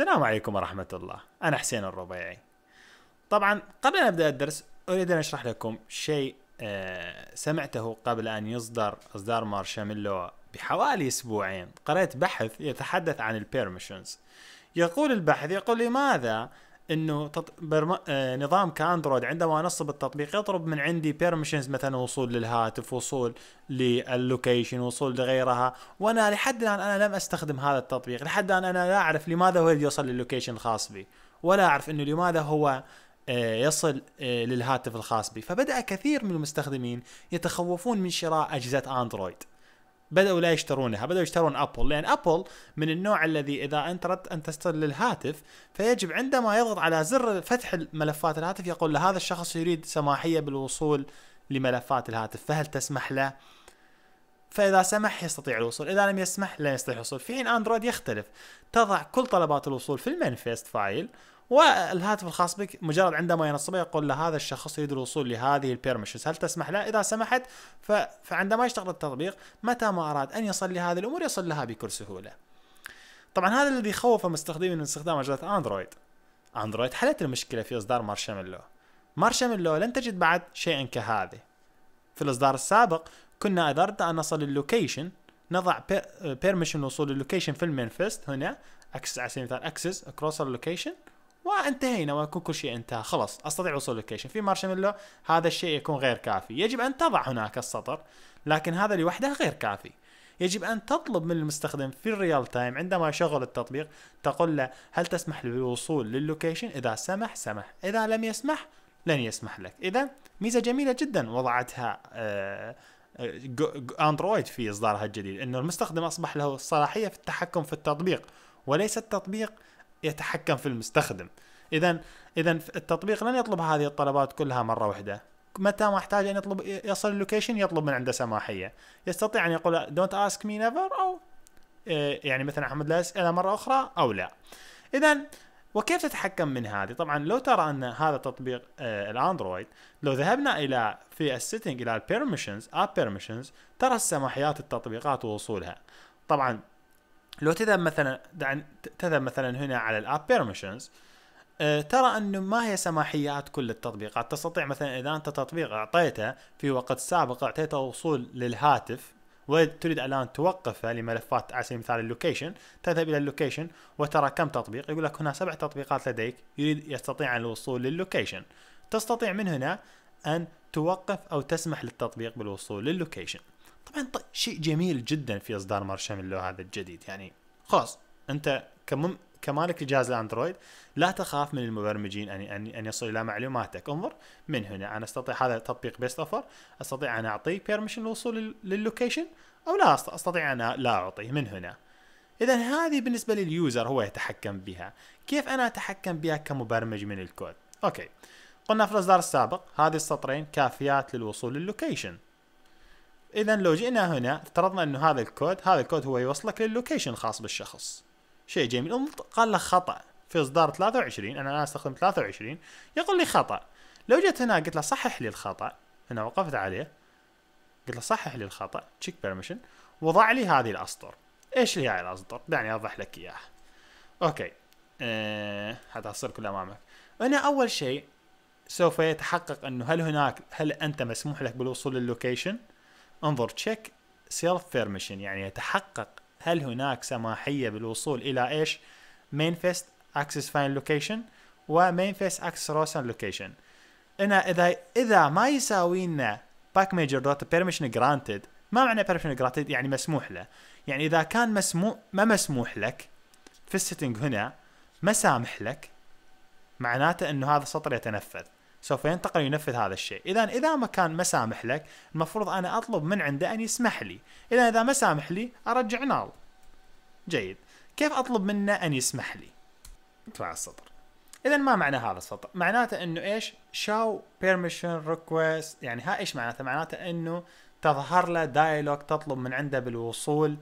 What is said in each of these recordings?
السلام عليكم ورحمة الله أنا حسين الربيعي طبعا قبل أن أبدأ الدرس أريد أن أشرح لكم شيء آه، سمعته قبل أن يصدر إصدار مارشميلو بحوالي أسبوعين قرأت بحث يتحدث عن البيرميشنز يقول البحث يقول لماذا انه تط... برم... آه نظام كاندرويد عندما انصب التطبيق يطلب من عندي بيرمشنز مثلا وصول للهاتف وصول للوكيشن وصول لغيرها وانا لحد الان انا لم استخدم هذا التطبيق لحد الان انا لا اعرف لماذا هو يوصل للوكيشن الخاص بي ولا اعرف انه لماذا هو آه، يصل آه، للهاتف الخاص بي فبدأ كثير من المستخدمين يتخوفون من شراء أجهزة أندرويد بدأوا لا يشترونها بدأوا يشترون أبل لأن أبل من النوع الذي إذا أنت أردت أن تصل للهاتف فيجب عندما يضغط على زر فتح ملفات الهاتف يقول لهذا الشخص يريد سماحية بالوصول لملفات الهاتف فهل تسمح له؟ فاذا سمح يستطيع الوصول اذا لم يسمح لا يستطيع الوصول في حين اندرويد يختلف تضع كل طلبات الوصول في المانيفست فايل والهاتف الخاص بك مجرد عندما ينصبه يقول لهذا الشخص يريد الوصول لهذه البيرمشنز هل تسمح له اذا سمحت ف... فعندما يشتغل التطبيق متى ما اراد ان يصل لهذه الامور يصل لها بكل سهوله طبعا هذا الذي خوف مستخدمين من استخدام اجهزه اندرويد اندرويد حلت المشكله في اصدار مارشميلو مارشميلو لن تجد بعد شيئا كهذا في الاصدار السابق كنا اذا اردنا ان نصل للوكيشن نضع بيرميشن وصول اللوكيشن في المنفست هنا اكسس على سبيل المثال اكسس اكروس اللوكيشن وانتهينا ويكون كل شيء انتهى خلاص استطيع وصول لوكيشن في مارشميلو هذا الشيء يكون غير كافي يجب ان تضع هناك السطر لكن هذا لوحده غير كافي يجب ان تطلب من المستخدم في الريال تايم عندما يشغل التطبيق تقول له هل تسمح بالوصول للوكيشن اذا سمح سمح اذا لم يسمح لن يسمح لك اذا ميزه جميله جدا وضعتها اندرويد آه، آه، في اصدارها الجديد انه المستخدم اصبح له الصلاحيه في التحكم في التطبيق وليس التطبيق يتحكم في المستخدم اذا اذا التطبيق لن يطلب هذه الطلبات كلها مره واحده متى ما احتاج ان يطلب يصل اللوكيشن يطلب من عنده سماحيه يستطيع ان يقول دونت اسك مي نيفر او إيه، يعني مثلا احمد لا اسئله مره اخرى او لا اذا وكيف تتحكم من هذه طبعا لو ترى ان هذا تطبيق آه، الاندرويد لو ذهبنا الى في السيتنج الى البيرميشنز اب بيرميشنز ترى السماحيات التطبيقات ووصولها طبعا لو تذهب مثلا تذهب مثلا هنا على الاب آه، بيرميشنز ترى انه ما هي سماحيات كل التطبيقات تستطيع مثلا اذا انت تطبيق اعطيته في وقت سابق اعطيته وصول للهاتف وتريد الان توقفه لملفات على سبيل المثال اللوكيشن تذهب الى اللوكيشن وترى كم تطبيق يقول لك هنا سبع تطبيقات لديك يريد يستطيع الوصول للوكيشن تستطيع من هنا ان توقف او تسمح للتطبيق بالوصول للوكيشن طبعا طيب، شيء جميل جدا في اصدار مارشميلو هذا الجديد يعني خلاص انت كمم كمالك لجهاز الاندرويد لا تخاف من المبرمجين ان ان ان يصلوا الى معلوماتك انظر من هنا انا استطيع هذا تطبيق بيست اوفر استطيع ان اعطيه بيرمشن الوصول لللوكيشن او لا استطيع ان لا اعطيه من هنا اذا هذه بالنسبه لليوزر هو يتحكم بها كيف انا اتحكم بها كمبرمج من الكود اوكي قلنا في الاصدار السابق هذه السطرين كافيات للوصول لللوكيشن اذا لو جئنا هنا افترضنا انه هذا الكود هذا الكود هو يوصلك للوكيشن الخاص بالشخص شيء جميل قال له خطا في اصدار 23 انا الان استخدم 23 يقول لي خطا لو جيت هنا قلت له صحح لي الخطا هنا وقفت عليه قلت له صحح لي الخطا تشيك بيرميشن وضع لي هذه الاسطر ايش هي هاي الاسطر دعني اوضح لك اياها اوكي أه حتى تصير كلها امامك هنا اول شيء سوف يتحقق انه هل هناك هل انت مسموح لك بالوصول للوكيشن انظر تشيك سيلف بيرميشن يعني يتحقق هل هناك سماحيه بالوصول الى ايش؟ مين فيست اكسس فاين لوكيشن ومين فيست اكسس روسن لوكيشن. انا اذا اذا ما يساوي لنا باك ميجر دوت بيرميشن جرانتد ما معنى بيرميشن جرانتد يعني مسموح له يعني اذا كان مسمو ما مسموح لك في السيتنج هنا ما سامح لك معناته انه هذا السطر يتنفذ سوف ينتقل ينفذ هذا الشيء إذا إذا ما كان مسامح لك المفروض أنا أطلب من عنده أن يسمح لي إذا إذا ما سامح لي أرجع نال جيد كيف أطلب منه أن يسمح لي اطلع السطر إذا ما معنى هذا السطر معناته أنه إيش شاو بيرميشن ريكويست يعني ها إيش معناته معناته أنه تظهر له دايلوج تطلب من عنده بالوصول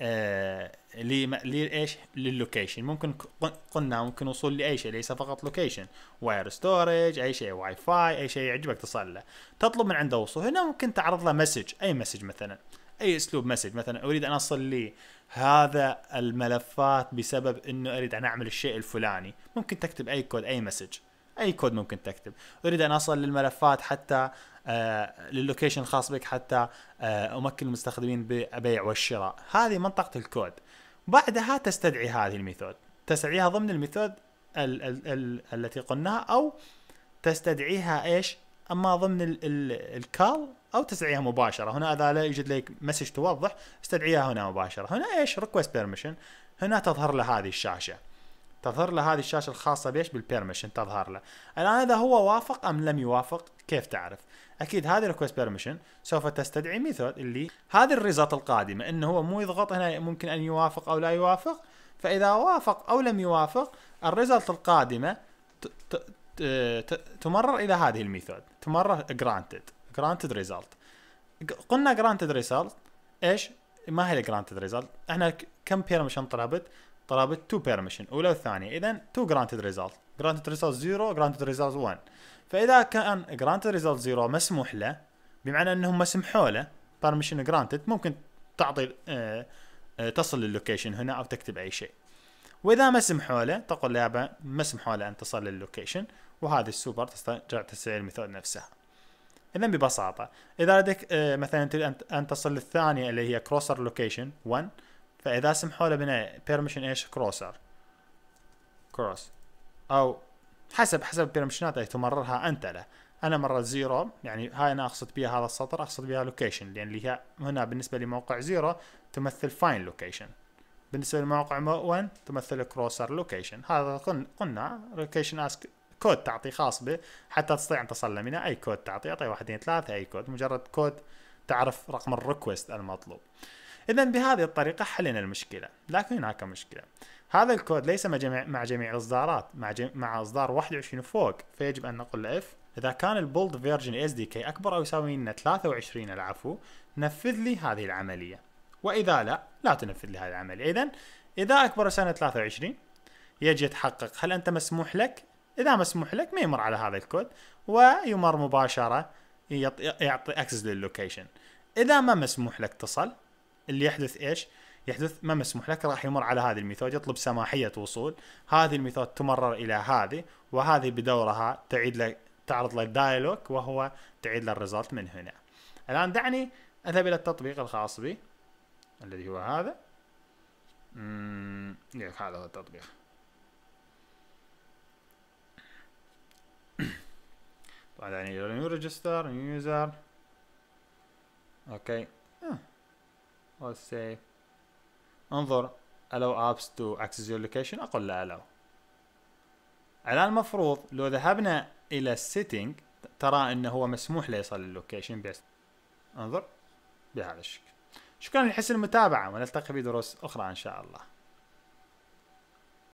آه لي لايش للوكيشن ممكن قلنا ممكن وصول لاي شيء ليس فقط لوكيشن واير ستورج اي شيء واي فاي اي شيء يعجبك تصل له تطلب من عنده وصول هنا ممكن تعرض له مسج اي مسج مثلا اي اسلوب مسج مثلا اريد ان اصل لي هذا الملفات بسبب انه اريد ان اعمل الشيء الفلاني ممكن تكتب اي كود اي مسج اي كود ممكن تكتب اريد ان اصل للملفات حتى آه للوكيشن الخاص بك حتى آه امكن المستخدمين بالبيع والشراء هذه منطقه الكود بعدها تستدعي هذه الميثود تستدعيها ضمن الميثود ال ال ال التي قلناها او تستدعيها ايش اما ضمن الكال او تستدعيها مباشره هنا اذا لا يوجد لك مسج توضح استدعيها هنا مباشره هنا ايش ريكوست بيرميشن هنا تظهر له هذه الشاشه تظهر له هذه الشاشه الخاصه بيش بالبيرميشن تظهر له الان اذا هو وافق ام لم يوافق كيف تعرف اكيد هذه ريكوست بيرميشن سوف تستدعي ميثود اللي هذه الريزلت القادمه انه هو مو يضغط هنا ممكن ان يوافق او لا يوافق فاذا وافق او لم يوافق الريزلت القادمه تمرر الى هذه الميثود تمرر granted granted result قلنا granted result ايش ما هي الجرانتد ريزلت احنا كم بيرميشن طلبت طلبت تو بيرميشن اولى والثانيه اذا تو جرانتد ريزلت جرانتد ريزلت 0 جرانتد ريزلت 1 فاذا كان جرانتد ريزلت 0 مسموح له بمعنى انهم سمحوا له بيرميشن جرانتد ممكن تعطي آه, آه، تصل للوكيشن هنا او تكتب اي شيء واذا ما سمحوا له تقول له ما سمحوا له ان تصل للوكيشن وهذه السوبر ترجع تسعير الميثود نفسها اذا ببساطه اذا لديك آه مثلا ان تصل للثانيه اللي هي كروسر لوكيشن 1 فاذا سمحوا له بنا بيرمشن ايش كروسر كروس او حسب حسب البيرمشنات اللي تمررها انت له انا مرة زيرو يعني هاي انا اقصد بها هذا السطر اقصد بها لوكيشن لان اللي هي هنا بالنسبه لموقع زيرو تمثل فاين لوكيشن بالنسبه لموقع 1 تمثل كروسر لوكيشن هذا قلنا لوكيشن اسك كود تعطي خاص به حتى تستطيع ان تصل منه اي كود تعطي اعطي واحد اثنين ثلاثه اي كود مجرد كود تعرف رقم الريكوست المطلوب اذا بهذه الطريقه حلنا المشكله لكن هناك مشكله هذا الكود ليس مع جميع مع جميع الاصدارات مع مع اصدار 21 وفوق فيجب ان نقول له اف اذا كان البولد فيرجن اس دي كي اكبر او يساوي لنا 23 العفو نفذ لي هذه العمليه واذا لا لا تنفذ لي هذه العمليه اذا اذا اكبر سنه 23 يجي يتحقق هل انت مسموح لك اذا مسموح لك ما يمر على هذا الكود ويمر مباشره يعطي اكسس للوكيشن اذا ما مسموح لك تصل اللي يحدث ايش؟ يحدث ما مسموح لك راح يمر على هذه الميثود يطلب سماحية وصول هذه الميثود تمرر إلى هذه وهذه بدورها تعيد لك تعرض للدايلوك وهو تعيد له من هنا الآن دعني أذهب إلى التطبيق الخاص بي الذي هو هذا اممم إيه، هذا هو التطبيق طبعا يعني نيو ريجستر نيو يوزر اوكي or say انظر allow apps to access your location اقول لا allow الان المفروض لو ذهبنا الى السيتنج ترى انه هو مسموح له يصل اللوكيشن بس انظر بهذا الشكل شكرا لحسن المتابعه ونلتقي في دروس اخرى ان شاء الله